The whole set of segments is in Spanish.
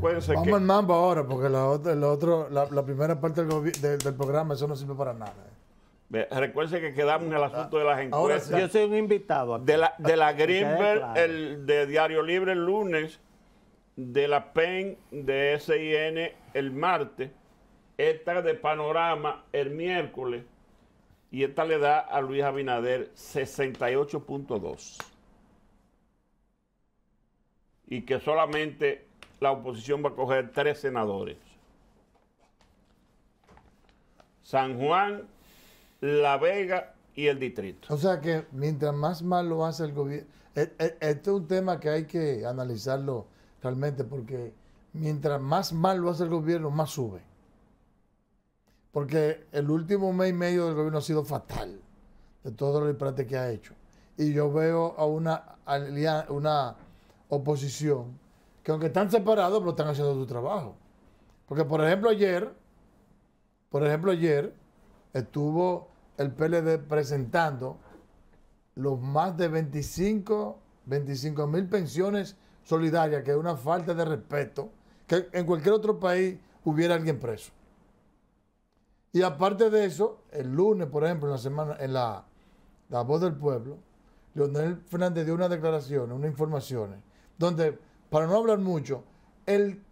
Vamos al mambo ahora, porque la, otra, la, la, primera parte del, programa, eso no sirve para nada. Eh. Recuerden que quedamos en el ah, asunto de las encuestas. yo soy un invitado. De la, Greenberg, el de Diario Libre el lunes, de la PEN de SIN el martes, esta de Panorama el miércoles, y esta le da a Luis Abinader 68.2. Y que solamente la oposición va a coger tres senadores. San Juan, La Vega y el distrito. O sea que mientras más mal lo hace el gobierno, e, e, este es un tema que hay que analizarlo realmente porque mientras más mal lo hace el gobierno, más sube. Porque el último mes y medio del gobierno ha sido fatal de todo lo disparate que ha hecho. Y yo veo a una, una oposición que aunque están separados, pero están haciendo su trabajo. Porque, por ejemplo, ayer, por ejemplo, ayer estuvo el PLD presentando los más de 25 25 mil pensiones solidarias, que es una falta de respeto, que en cualquier otro país hubiera alguien preso. Y aparte de eso, el lunes, por ejemplo, en la semana, en la, la voz del pueblo, Leonel Fernández dio una declaración, una informaciones, donde para no hablar mucho, el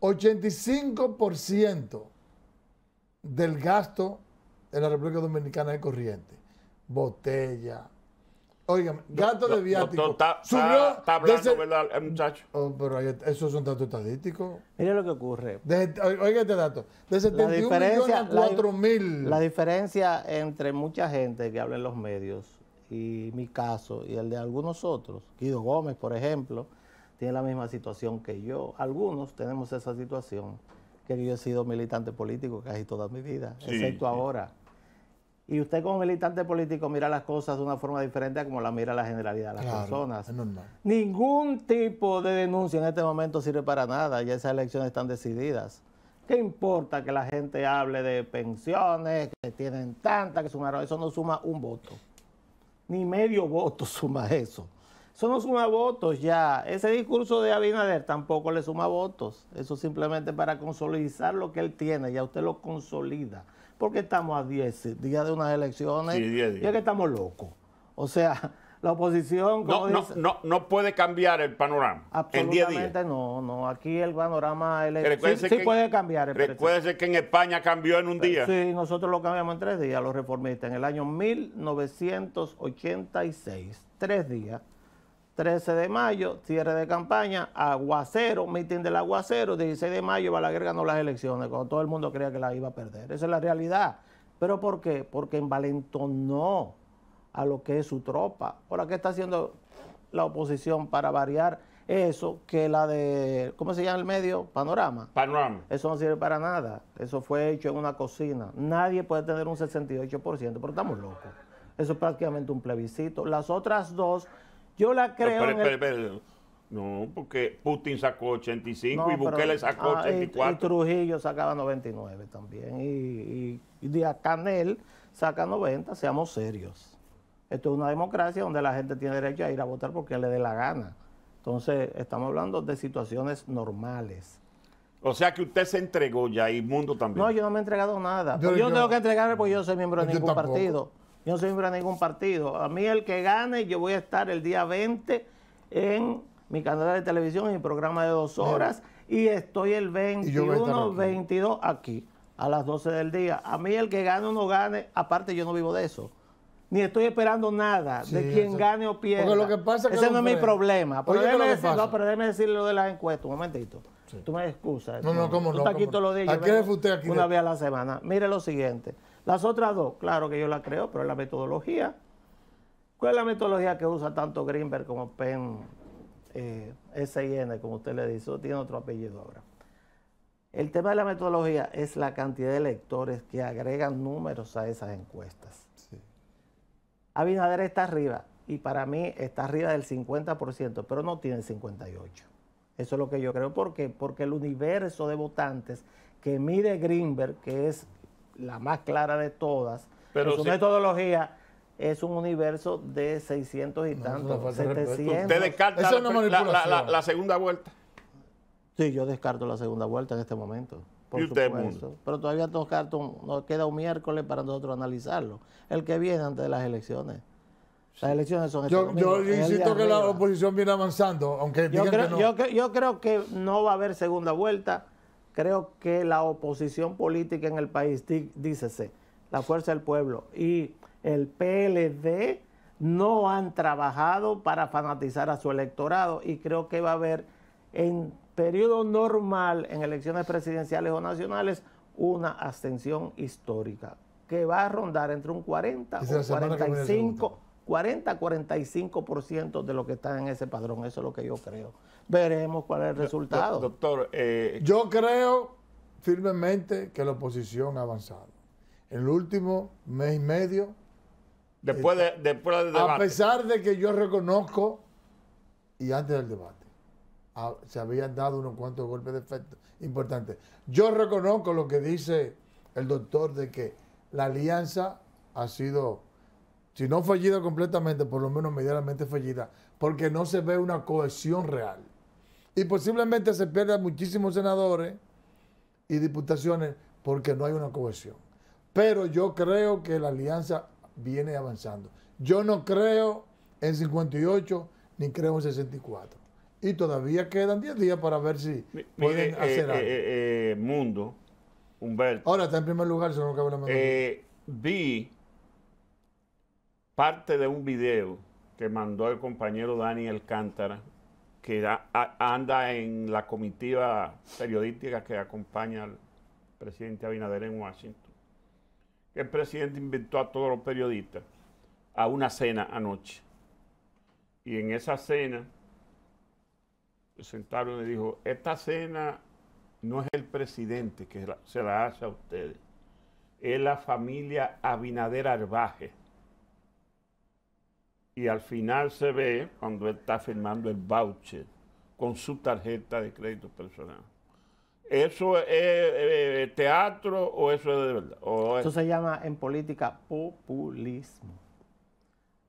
85% del gasto en la República Dominicana es corriente. Botella. Oigan, gasto de viático. Está hablando, ¿verdad, muchacho? Oh, pero eso es un dato estadístico. Mira lo que ocurre. oiga este dato. De 71 4 mil. La diferencia entre mucha gente que habla en los medios y mi caso y el de algunos otros, Guido Gómez, por ejemplo, tiene la misma situación que yo. Algunos tenemos esa situación, que yo he sido militante político casi toda mi vida, excepto ahora. Y usted como militante político mira las cosas de una forma diferente a como la mira la generalidad de las personas. Ningún tipo de denuncia en este momento sirve para nada, ya esas elecciones están decididas. ¿Qué importa que la gente hable de pensiones, que tienen tantas, que sumaron? Eso no suma un voto. Ni medio voto suma eso. Eso no suma votos ya. Ese discurso de Abinader tampoco le suma votos. Eso simplemente para consolidar lo que él tiene. Ya usted lo consolida. Porque estamos a 10 días de unas elecciones. Sí, Y es que estamos locos. O sea, la oposición. No, no, puede cambiar el panorama. en 10 días. no, no. Aquí el panorama electoral sí, puede cambiar. Recuérdese que en España cambió en un día. Sí, nosotros lo cambiamos en tres días, los reformistas, en el año 1986. Tres días. 13 de mayo, cierre de campaña, aguacero, mitin del aguacero, 16 de mayo Balaguer ganó las elecciones cuando todo el mundo creía que la iba a perder. Esa es la realidad. ¿Pero por qué? Porque envalentonó a lo que es su tropa. Ahora, ¿qué está haciendo la oposición para variar eso que la de, ¿cómo se llama el medio? Panorama. Panorama. Eso no sirve para nada. Eso fue hecho en una cocina. Nadie puede tener un 68%, pero estamos locos. Eso es prácticamente un plebiscito. Las otras dos yo la creo. no, porque Putin sacó 85 y Bukele sacó 84. Ah, y, Trujillo sacaba 99 también. Y, Canel saca 90, seamos serios. Esto es una democracia donde la gente tiene derecho a ir a votar porque le dé la gana. Entonces, estamos hablando de situaciones normales. O sea que usted se entregó ya y Mundo también. No, yo no me he entregado nada. Yo, no tengo que entregarme porque yo soy miembro de ningún partido. Yo no soy miembro de ningún partido. A mí el que gane, yo voy a estar el día 20 en mi canal de televisión, en mi programa de dos horas, y estoy el 21, 22 aquí, a las 12 del día. A mí el que gane o no gane, aparte yo no vivo de eso ni estoy esperando nada de quien gane o pierda. lo que pasa Ese no es mi problema. Pero lo de las encuestas, un momentito. Tú me excusas. No, no, cómo no. no, ¿A qué usted aquí? Una vez a la semana. Mire lo siguiente. Las otras dos, claro que yo las creo, pero es la metodología. ¿Cuál es la metodología que usa tanto Greenberg como Pen eh, SIN, como usted le dice? Tiene otro apellido ahora. El tema de la metodología es la cantidad de lectores que agregan números a esas encuestas. Sí. Abinader está arriba y para mí está arriba del 50%, pero no tiene 58%. Eso es lo que yo creo. ¿Por qué? Porque el universo de votantes que mide Greenberg, que es la más clara de todas. Pero su metodología es un universo de 600 y tantos, 700. ¿Usted descarta la, segunda vuelta? Sí, yo descarto la segunda vuelta en este momento. Pero todavía nos, nos queda un miércoles para nosotros analizarlo. El que viene antes de las elecciones. Las elecciones son Yo, este insisto que la oposición viene avanzando, aunque yo yo creo que no va a haber segunda vuelta creo que la oposición política en el país, dícese, la Fuerza del Pueblo y el PLD no han trabajado para fanatizar a su electorado y creo que va a haber en periodo normal, en elecciones presidenciales o nacionales, una abstención histórica que va a rondar entre un 40 o 45 40-45% de lo que está en ese padrón. Eso es lo que yo creo. Veremos cuál es el resultado. doctor, eh, yo creo firmemente que la oposición ha avanzado. En el último mes y medio. Después, del debate. A pesar de que yo reconozco, y antes del debate, se habían dado unos cuantos golpes de efecto importantes. Yo reconozco lo que dice el doctor de que la alianza ha sido si no fallida completamente, por lo menos medianamente fallida, porque no se ve una cohesión real. Y posiblemente se pierdan muchísimos senadores y diputaciones porque no hay una cohesión. Pero yo creo que la alianza viene avanzando. Yo no creo en 58 ni creo en 64. Y todavía quedan 10 días para ver si pueden eh, hacer eh, algo. Eh, mundo, Humberto. Ahora está en primer lugar, si no vi parte de un video que mandó el compañero Daniel Cántara, que anda en la comitiva periodística que acompaña al presidente Abinader en Washington, el presidente invitó a todos los periodistas a una cena anoche. Y en esa cena sentaron y dijo, esta cena no es el presidente que se la hace a ustedes, es la familia Abinader Arbaje y al final se ve cuando él está firmando el voucher con su tarjeta de crédito personal. ¿Eso es eh, eh, teatro o eso es de verdad? eso se llama en política populismo.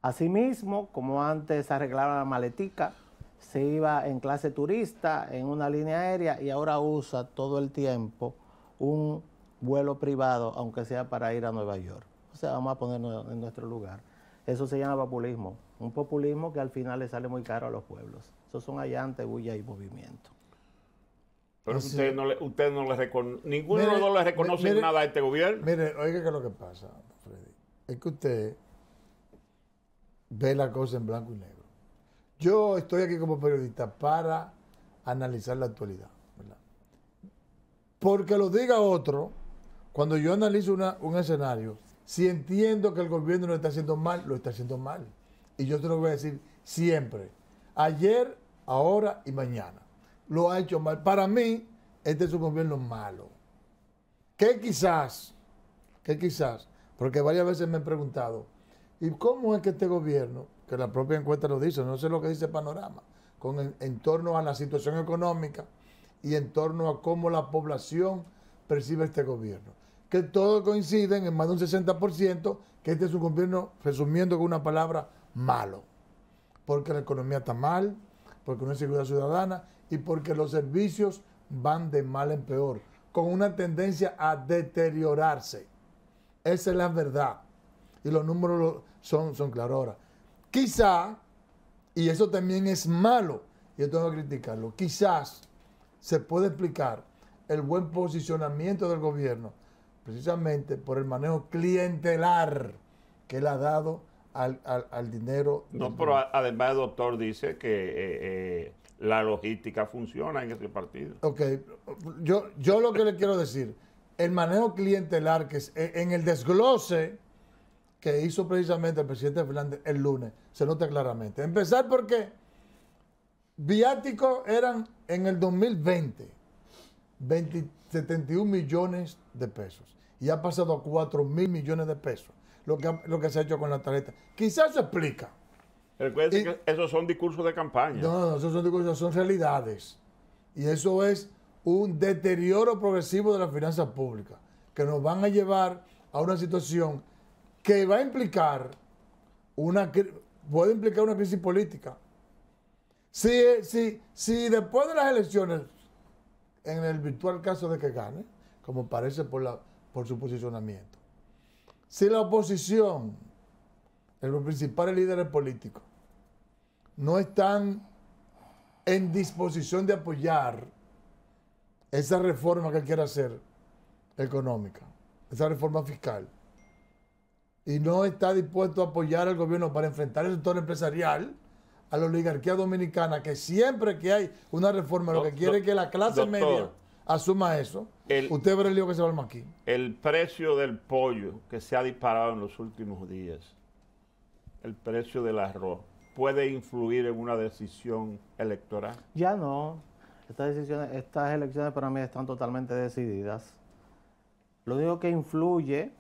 Asimismo, como antes arreglaba la maletica, se iba en clase turista, en una línea aérea y ahora usa todo el tiempo un vuelo privado, aunque sea para ir a Nueva York. O sea, vamos a ponernos en nuestro lugar. Eso se llama populismo. Un populismo que al final le sale muy caro a los pueblos. Eso son allantes, bulla y movimiento. Pero usted no le, usted ninguno de los dos le reconoce nada a este gobierno. Mire, oiga que lo que pasa, Freddy, es que usted ve la cosa en blanco y negro. Yo estoy aquí como periodista para analizar la actualidad. Porque lo diga otro, cuando yo analizo un escenario, si entiendo que el gobierno lo está haciendo mal, lo está haciendo mal. Y yo te lo voy a decir siempre. Ayer, ahora y mañana. Lo ha hecho mal. Para mí, este es un gobierno malo. Que quizás, que quizás, porque varias veces me han preguntado, ¿y cómo es que este gobierno, que la propia encuesta lo dice, no sé lo que dice Panorama, con en torno a la situación económica y en torno a cómo la población percibe este gobierno? que todos coinciden en más de un 60% que este es un gobierno, resumiendo con una palabra, malo. Porque la economía está mal, porque no hay seguridad ciudadana y porque los servicios van de mal en peor, con una tendencia a deteriorarse. Esa es la verdad. Y los números son, son claros ahora. Quizá, y eso también es malo, ...y esto tengo que criticarlo, quizás se puede explicar el buen posicionamiento del gobierno precisamente por el manejo clientelar que él ha dado al, al, dinero. No, pero además el doctor dice que eh, eh, la logística funciona en este partido. Ok, yo, yo lo que le quiero decir, el manejo clientelar que es, eh, en el desglose que hizo precisamente el presidente Fernández el lunes, se nota claramente. Empezar porque viáticos eran en el 2020 71 millones de pesos y ha pasado 4 mil millones de pesos lo que, lo que se ha hecho con la tarjeta. Quizás se explica. Recuerden que esos son discursos de campaña. No, no, esos son discursos, son realidades. Y eso es un deterioro progresivo de las finanzas públicas, que nos van a llevar a una situación que va a implicar una puede implicar una crisis política. si después de las elecciones, en el virtual caso de que gane, como parece por la por su posicionamiento. Si la oposición, los principales líderes políticos, no están en disposición de apoyar esa reforma que quiere hacer económica, esa reforma fiscal, y no está dispuesto a apoyar al gobierno para enfrentar el sector empresarial, a la oligarquía dominicana, que siempre que hay una reforma, lo que quiere es que la clase media asuma eso, usted verá el lío que se va al aquí. El precio del pollo que se ha disparado en los últimos días, el precio del arroz, ¿puede influir en una decisión electoral? Ya no. Estas, decisiones, estas elecciones para mí están totalmente decididas. Lo único que influye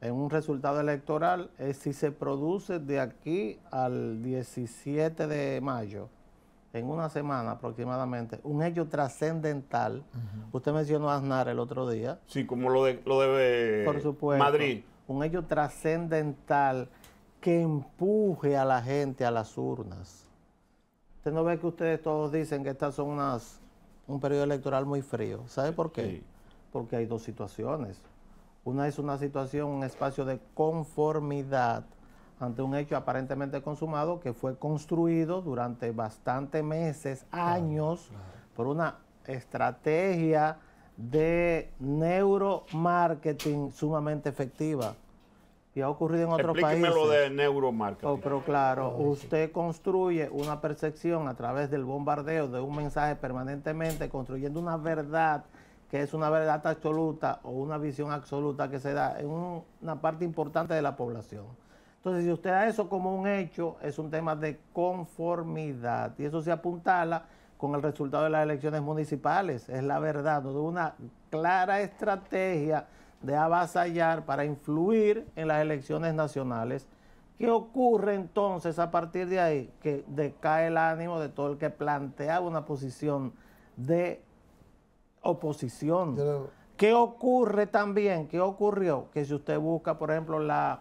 en un resultado electoral es si se produce de aquí al 17 de mayo en una semana aproximadamente, un hecho trascendental. Usted mencionó a Aznar el otro día. Sí, como lo de, lo debe eh, Por Madrid. Un hecho trascendental que empuje a la gente a las urnas. Usted no ve que ustedes todos dicen que estas son unas un periodo electoral muy frío. ¿Sabe por qué? Porque hay dos situaciones. Una es una situación, un espacio de conformidad ante un hecho aparentemente consumado que fue construido durante bastantes meses, años, por una estrategia de neuromarketing sumamente efectiva. Y ha ocurrido en otros países. lo de neuromarketing. Oh, pero claro, oh, usted construye una percepción a través del bombardeo de un mensaje permanentemente, construyendo una verdad que es una verdad absoluta o una visión absoluta que se da en una parte importante de la población. Entonces, si usted da eso como un hecho, es un tema de conformidad. Y eso se apuntala con el resultado de las elecciones municipales. Es la verdad. ¿no? Una clara estrategia de avasallar para influir en las elecciones nacionales. ¿Qué ocurre entonces a partir de ahí? Que decae el ánimo de todo el que planteaba una posición de oposición. ¿Qué ocurre también? ¿Qué ocurrió? Que si usted busca, por ejemplo, la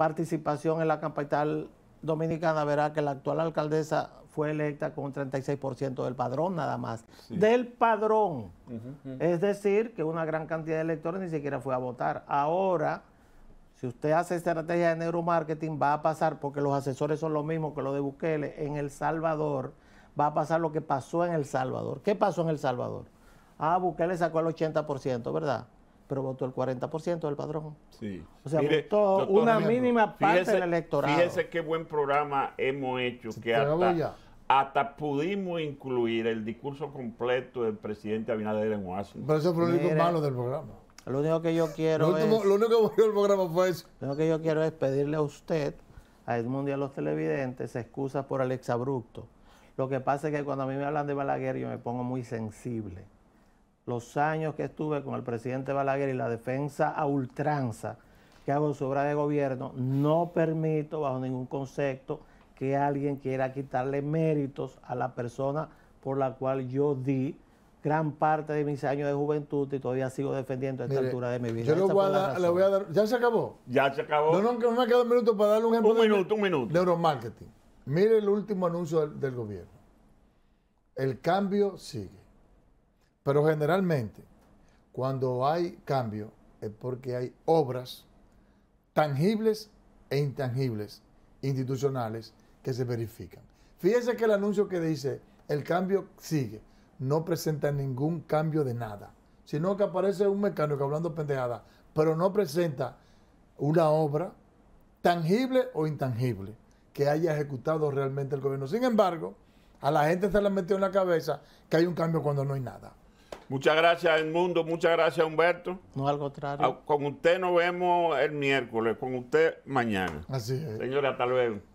participación en la capital dominicana verá que la actual alcaldesa fue electa con un 36% del padrón nada más. Del padrón. Es decir, que una gran cantidad de electores ni siquiera fue a votar. Ahora, si usted hace estrategia de neuromarketing, va a pasar, porque los asesores son los mismos que los de Bukele, en El Salvador, va a pasar lo que pasó en El Salvador. ¿Qué pasó en El Salvador? Ah, Bukele sacó el 80%, ¿verdad? pero votó el 40% del padrón. Sí. O sea, votó una mínima parte del electorado. Fíjese qué buen programa hemos hecho, que hasta, pudimos incluir el discurso completo del presidente Abinader en Washington. Pero eso fue lo único malo del programa. Lo único que yo quiero es... lo único que programa fue eso. Lo que yo quiero es pedirle a usted, a Edmund y a los televidentes, excusa por el exabrupto. Lo que pasa es que cuando a mí me hablan de Balaguer yo me pongo muy sensible los años que estuve con el presidente Balaguer y la defensa a ultranza que hago en su obra de gobierno, no permito bajo ningún concepto que alguien quiera quitarle méritos a la persona por la cual yo di gran parte de mis años de juventud y todavía sigo defendiendo a esta altura de mi vida. Yo voy a le voy a dar, ¿ya se acabó? Ya se acabó. No, no, me queda un minuto para darle un ejemplo. Un minuto, un minuto. Neuromarketing. Mire el último anuncio del gobierno. El cambio sigue. Pero generalmente, cuando hay cambio, es porque hay obras tangibles e intangibles, institucionales, que se verifican. Fíjense que el anuncio que dice, el cambio sigue, no presenta ningún cambio de nada, sino que aparece un mecánico hablando pendejada, pero no presenta una obra tangible o intangible que haya ejecutado realmente el gobierno. Sin embargo, a la gente se le metió en la cabeza que hay un cambio cuando no hay nada. Muchas gracias, mundo. Muchas gracias, Humberto. No, algo contrario. Ah, con usted nos vemos el miércoles, con usted mañana. Así es. Señora, hasta luego.